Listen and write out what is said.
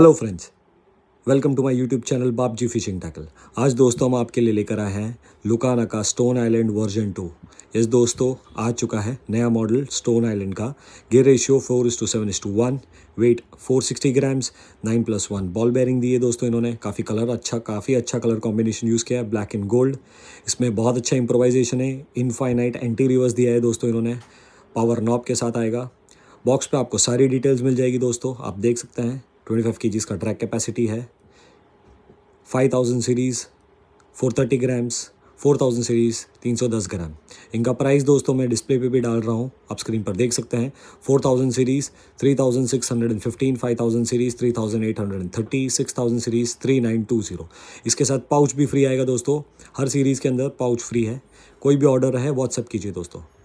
hello friends welcome to my YouTube channel बाप जी fishing tackle आज दोस्तों हम आपके लिए लेकर आए हैं लुकाना का stone island version two yes दोस्तों आ चुका है नया मॉडल स्टोन आइलैंड का गे ratio four is to seven is to one weight four sixty grams nine plus one ball bearing दिए दोस्तों इन्होंने काफ़ी कलर अच्छा काफ़ी अच्छा कलर कॉम्बिनेशन यूज़ किया है ब्लैक एंड गोल्ड इसमें बहुत अच्छा इंप्रोवाइजेशन है इनफाइनाइट एंटी रिवर्स दिया है दोस्तों इन्होंने पावर नॉब के साथ आएगा बॉक्स पर आपको सारी डिटेल्स मिल जाएगी दोस्तों आप देख सकते हैं ट्वेंटी फाइव के जी का ट्रैक कैपेसिटी है five thousand series four thirty grams four thousand series तीन सौ दस ग्राम इनका प्राइस दोस्तों मैं डिस्प्ले पे भी डाल रहा हूँ आप स्क्रीन पर देख सकते हैं four thousand series three thousand six hundred and fifteen five thousand series three thousand eight hundred and thirty six thousand series three nine two zero इसके साथ पाउच भी फ्री आएगा दोस्तों हर सीरीज़ के अंदर पाउच फ्री है कोई भी ऑर्डर है व्हाट्सअप कीजिए दोस्तों